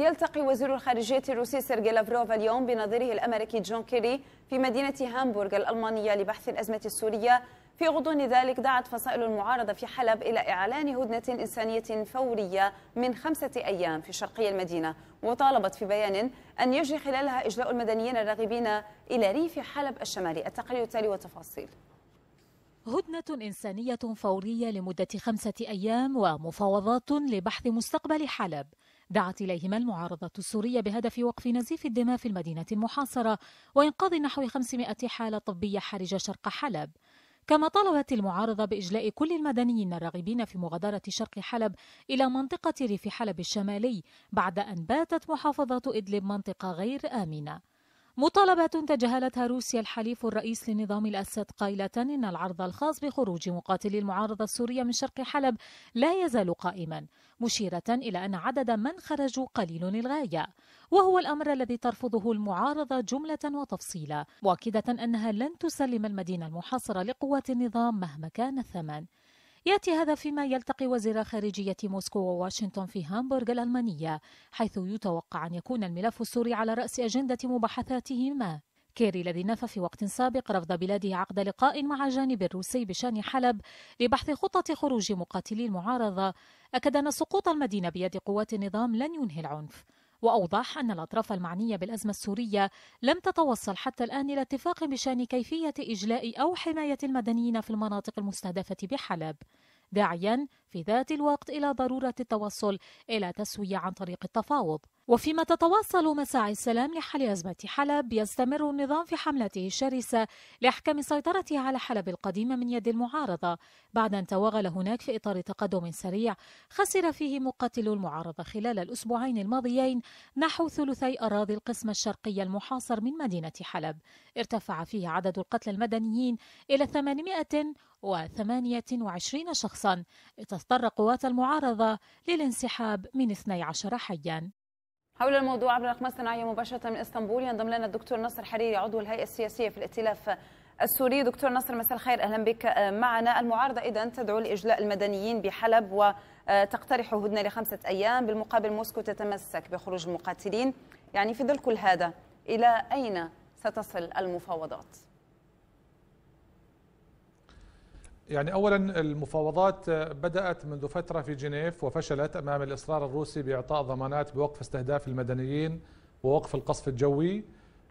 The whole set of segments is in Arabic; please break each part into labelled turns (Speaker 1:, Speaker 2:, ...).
Speaker 1: يلتقي وزير الخارجية الروسي سيرجي لافروف اليوم بنظيره الأمريكي جون كيري في مدينة هامبورغ الألمانية لبحث الأزمة السورية في غضون ذلك دعت فصائل المعارضة في حلب إلى إعلان هدنة إنسانية فورية من خمسة أيام في شرقي المدينة وطالبت في بيان أن يجري خلالها إجلاء المدنيين الراغبين إلى ريف حلب الشمالي التقرير التالي والتفاصيل
Speaker 2: هدنة إنسانية فورية لمدة خمسة أيام ومفاوضات لبحث مستقبل حلب دعت إليهما المعارضة السورية بهدف وقف نزيف الدماء في المدينة المحاصرة وإنقاذ نحو 500 حالة طبية حرجة شرق حلب كما طالبت المعارضة بإجلاء كل المدنيين الراغبين في مغادرة شرق حلب إلى منطقة ريف حلب الشمالي بعد أن باتت محافظة إدلب منطقة غير آمنة مطالبات تجاهلتها روسيا الحليف الرئيس لنظام الأسد قائلة إن العرض الخاص بخروج مقاتلي المعارضة السورية من شرق حلب لا يزال قائما مشيرة إلى أن عدد من خرجوا قليل للغاية وهو الأمر الذي ترفضه المعارضة جملة وتفصيلا مؤكدة أنها لن تسلم المدينة المحاصرة لقوات النظام مهما كان الثمن يأتي هذا فيما يلتقي وزير خارجية موسكو وواشنطن في هامبورغ الألمانية حيث يتوقع أن يكون الملف السوري على رأس أجندة مباحثاتهما كيري الذي نفى في وقت سابق رفض بلاده عقد لقاء مع جانب الروسي بشان حلب لبحث خطة خروج مقاتلي المعارضة أكد أن سقوط المدينة بيد قوات النظام لن ينهي العنف وأوضح أن الأطراف المعنية بالأزمة السورية لم تتوصل حتى الآن إلى اتفاق بشأن كيفية إجلاء أو حماية المدنيين في المناطق المستهدفة بحلب داعيا في ذات الوقت إلى ضرورة التوصل إلى تسوية عن طريق التفاوض وفيما تتواصل مساعي السلام لحل أزمة حلب يستمر النظام في حملته الشرسة لإحكام سيطرته على حلب القديمة من يد المعارضة بعد أن توغل هناك في إطار تقدم سريع خسر فيه مقاتلو المعارضة خلال الأسبوعين الماضيين نحو ثلثي أراضي القسم الشرقي المحاصر من مدينة حلب ارتفع فيه عدد القتلى المدنيين إلى 828 شخصا لتضطر قوات المعارضة للانسحاب من 12 حيا
Speaker 1: حول الموضوع عبر الاقمار الصناعيه مباشره من اسطنبول ينضم لنا الدكتور نصر حريري عضو الهيئه السياسيه في الائتلاف السوري دكتور نصر مساء الخير اهلا بك آه، معنا المعارضه اذا تدعو لاجلاء المدنيين بحلب وتقترح هدنه لخمسه ايام بالمقابل موسكو تتمسك بخروج المقاتلين يعني في ظل كل هذا الى اين ستصل المفاوضات
Speaker 3: يعني اولا المفاوضات بدات منذ فتره في جنيف وفشلت امام الاصرار الروسي باعطاء ضمانات بوقف استهداف المدنيين ووقف القصف الجوي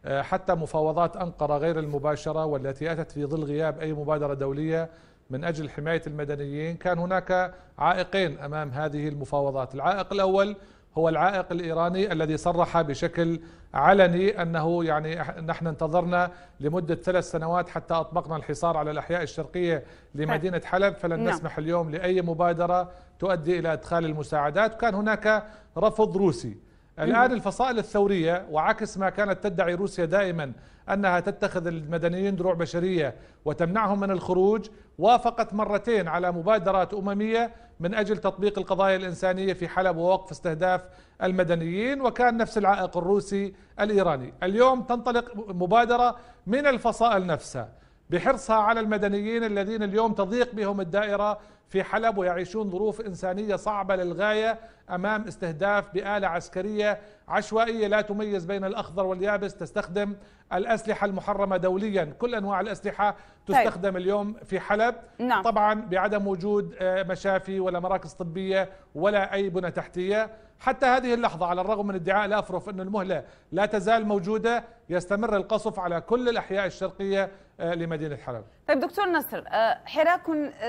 Speaker 3: آه، حتى مفاوضات انقره غير المباشره والتي اتت في ظل غياب اي مبادره دوليه من اجل حمايه المدنيين كان هناك عائقين امام هذه المفاوضات العائق الاول هو العائق الإيراني الذي صرح بشكل علني أنه يعني نحن انتظرنا لمدة ثلاث سنوات حتى أطبقنا الحصار على الأحياء الشرقية لمدينة طيب. حلب فلن نعم. نسمح اليوم لأي مبادرة تؤدي إلى إدخال المساعدات كان هناك رفض روسي الآن يعني الفصائل الثورية وعكس ما كانت تدعي روسيا دائما أنها تتخذ المدنيين دروع بشرية وتمنعهم من الخروج وافقت مرتين على مبادرات أممية من أجل تطبيق القضايا الإنسانية في حلب ووقف استهداف المدنيين وكان نفس العائق الروسي الإيراني اليوم تنطلق مبادرة من الفصائل نفسها بحرصها على المدنيين الذين اليوم تضيق بهم الدائرة في حلب ويعيشون ظروف إنسانية صعبة للغاية أمام استهداف بآلة عسكرية عشوائية لا تميز بين الأخضر واليابس تستخدم الأسلحة المحرمة دوليا كل أنواع الأسلحة طيب. تستخدم اليوم في حلب نعم. طبعا بعدم وجود آه، مشافي ولا مراكز طبية ولا أي بنى تحتية حتى هذه اللحظة على الرغم من ادعاء الأفرف أن المهلة لا تزال موجودة يستمر القصف على كل الأحياء الشرقية آه، لمدينة حلب
Speaker 1: طيب دكتور نصر آه، حراك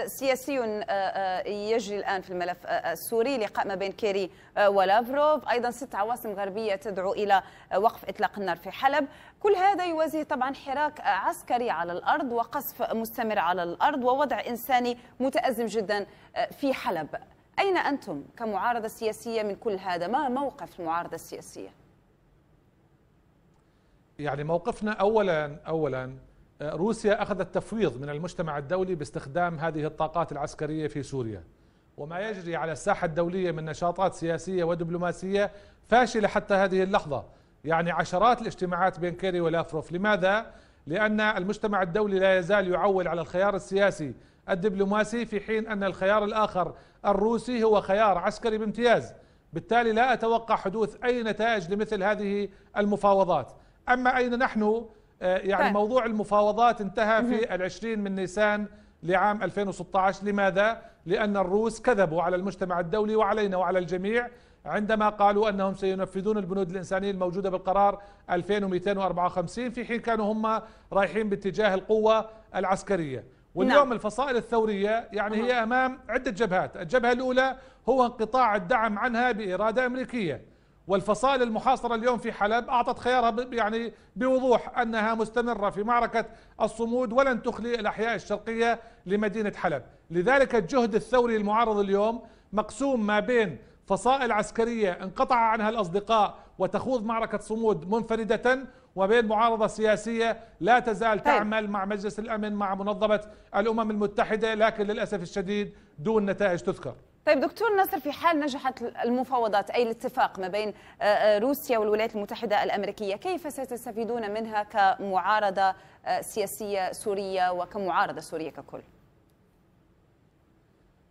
Speaker 1: سياسي آه، آه، يجري الآن في الملف آه، السوري لقاء ما بين كيري ولافروف أيضا ست عواصم غربية تدعو إلى وقف إطلاق النار في حلب كل هذا يوازي طبعا حراك عسكري على الأرض وقصف مستمر على الأرض ووضع إنساني متأزم جدا في حلب أين أنتم كمعارضة سياسية من كل هذا ما موقف المعارضة السياسية؟
Speaker 3: يعني موقفنا أولا أولا آه، روسيا أخذت تفويض من المجتمع الدولي باستخدام هذه الطاقات العسكرية في سوريا وما يجري على الساحة الدولية من نشاطات سياسية ودبلوماسية فاشلة حتى هذه اللحظة يعني عشرات الاجتماعات بين كيري ولافروف لماذا؟ لأن المجتمع الدولي لا يزال يعول على الخيار السياسي الدبلوماسي في حين أن الخيار الآخر الروسي هو خيار عسكري بامتياز بالتالي لا أتوقع حدوث أي نتائج لمثل هذه المفاوضات أما أين نحن آه، يعني طيب. موضوع المفاوضات انتهى في العشرين من نيسان لعام 2016 لماذا؟ لأن الروس كذبوا على المجتمع الدولي وعلينا وعلى الجميع عندما قالوا أنهم سينفذون البنود الإنسانية الموجودة بالقرار 2254 في حين كانوا هم رايحين باتجاه القوة العسكرية واليوم نعم. الفصائل الثورية يعني هي أمام عدة جبهات الجبهة الأولى هو انقطاع الدعم عنها بإرادة أمريكية والفصائل المحاصرة اليوم في حلب أعطت خيارها يعني بوضوح أنها مستمرة في معركة الصمود ولن تخلي الأحياء الشرقية لمدينة حلب لذلك الجهد الثوري المعارض اليوم مقسوم ما بين فصائل عسكرية انقطع عنها الأصدقاء وتخوض معركة صمود منفردة وبين معارضة سياسية لا تزال طيب. تعمل مع مجلس الأمن مع منظمة الأمم المتحدة لكن للأسف الشديد دون نتائج تذكر
Speaker 1: طيب دكتور نصر في حال نجحت المفاوضات أي الاتفاق ما بين آه، آه، روسيا والولايات المتحدة الأمريكية كيف ستستفيدون منها كمعارضة آه، سياسية سورية وكمعارضة سورية ككل؟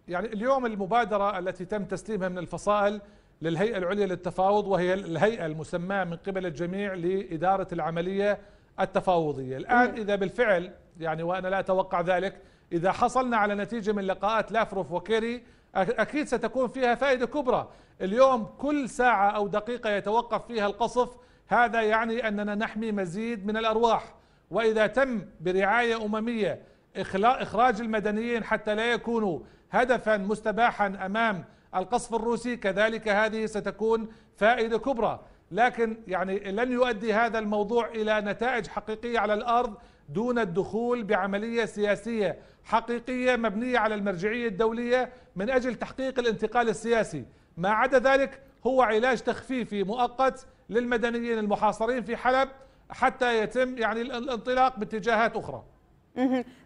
Speaker 3: يعني اليوم المبادرة التي تم تسليمها من الفصائل للهيئة العليا للتفاوض وهي الهيئة المسماة من قبل الجميع لإدارة العملية التفاوضية الآن إذا بالفعل يعني وأنا لا أتوقع ذلك إذا حصلنا على نتيجة من لقاءات لافروف وكيري أكيد ستكون فيها فائدة كبرى اليوم كل ساعة أو دقيقة يتوقف فيها القصف هذا يعني أننا نحمي مزيد من الأرواح وإذا تم برعاية أممية إخراج المدنيين حتى لا يكونوا هدفا مستباحا أمام القصف الروسي كذلك هذه ستكون فائدة كبرى لكن يعني لن يؤدي هذا الموضوع إلى نتائج حقيقية على الأرض دون الدخول بعملية سياسية حقيقية مبنية على المرجعية الدولية من أجل تحقيق الانتقال السياسي ما عدا ذلك هو علاج تخفيفي مؤقت للمدنيين المحاصرين في حلب حتى يتم يعني الانطلاق باتجاهات أخرى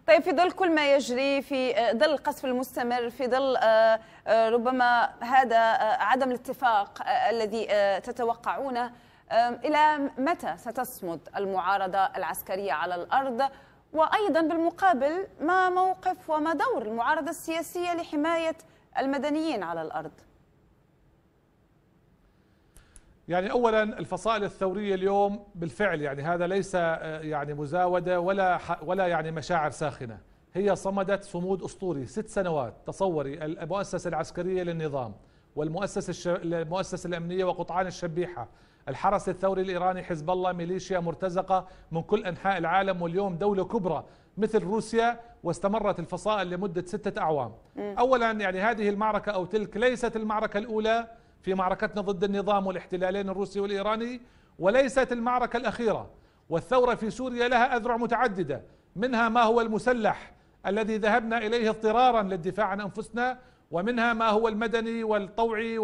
Speaker 1: طيب في ظل كل ما يجري في آه، ظل القصف المستمر في ظل آه، آه، ربما هذا عدم الاتفاق الذي تتوقعونه إلى متى ستصمد المعارضة العسكرية على الأرض وأيضا بالمقابل ما موقف وما دور المعارضة السياسية لحماية المدنيين على الأرض
Speaker 3: يعني اولا الفصائل الثوريه اليوم بالفعل يعني هذا ليس آه، يعني مزاوده ولا ولا يعني مشاعر ساخنه هي صمدت صمود اسطوري ست سنوات تصوري المؤسسه العسكريه للنظام والمؤسسه المؤسسه الامنيه وقطعان الشبيحه الحرس الثوري الإيراني حزب الله ميليشيا مرتزقة من كل أنحاء العالم واليوم دولة كبرى مثل روسيا واستمرت الفصائل لمدة ستة أعوام أولا يعني هذه المعركة أو تلك ليست المعركة الأولى في معركتنا ضد النظام والاحتلالين الروسي والإيراني وليست المعركة الأخيرة والثورة في سوريا لها أذرع متعددة منها ما هو المسلح الذي ذهبنا إليه اضطرارا للدفاع عن أنفسنا ومنها ما هو المدني والطوعي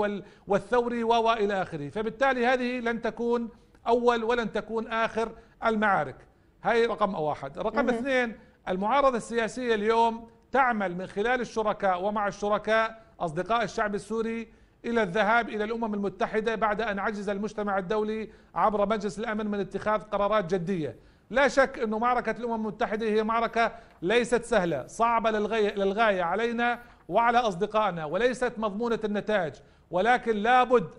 Speaker 3: والثوري والى اخره فبالتالي هذه لن تكون اول ولن تكون اخر المعارك هاي رقم واحد رقم اثنين المعارضة السياسية اليوم تعمل من خلال الشركاء ومع الشركاء أصدقاء الشعب السوري إلى الذهاب إلى الأمم المتحدة بعد أن عجز المجتمع الدولي عبر مجلس الأمن من اتخاذ قرارات جدية لا شك أن معركة الأمم المتحدة هي معركة ليست سهلة صعبة للغاية علينا وعلى أصدقائنا وليست مضمونة النتائج ولكن لابد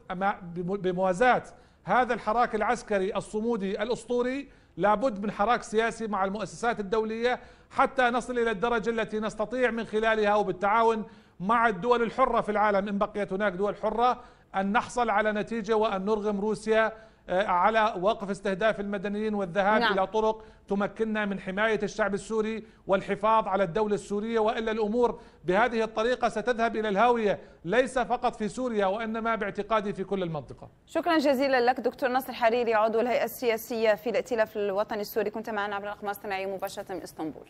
Speaker 3: بموازاة هذا الحراك العسكري الصمودي الأسطوري لابد من حراك سياسي مع المؤسسات الدولية حتى نصل إلى الدرجة التي نستطيع من خلالها وبالتعاون مع الدول الحرة في العالم إن بقيت هناك دول حرة أن نحصل على نتيجة وأن نرغم روسيا آه، على وقف استهداف المدنيين والذهاب نعم. إلى طرق تمكننا من حماية الشعب السوري والحفاظ على الدولة السورية وإلا الأمور بهذه الطريقة ستذهب إلى الهاوية ليس فقط في سوريا وإنما باعتقادي في كل المنطقة
Speaker 1: شكرا جزيلا لك دكتور نصر حريري عضو الهيئة السياسية في الائتلاف الوطني السوري كنت معنا عبر الأقمار الصناعية مباشرة من إسطنبول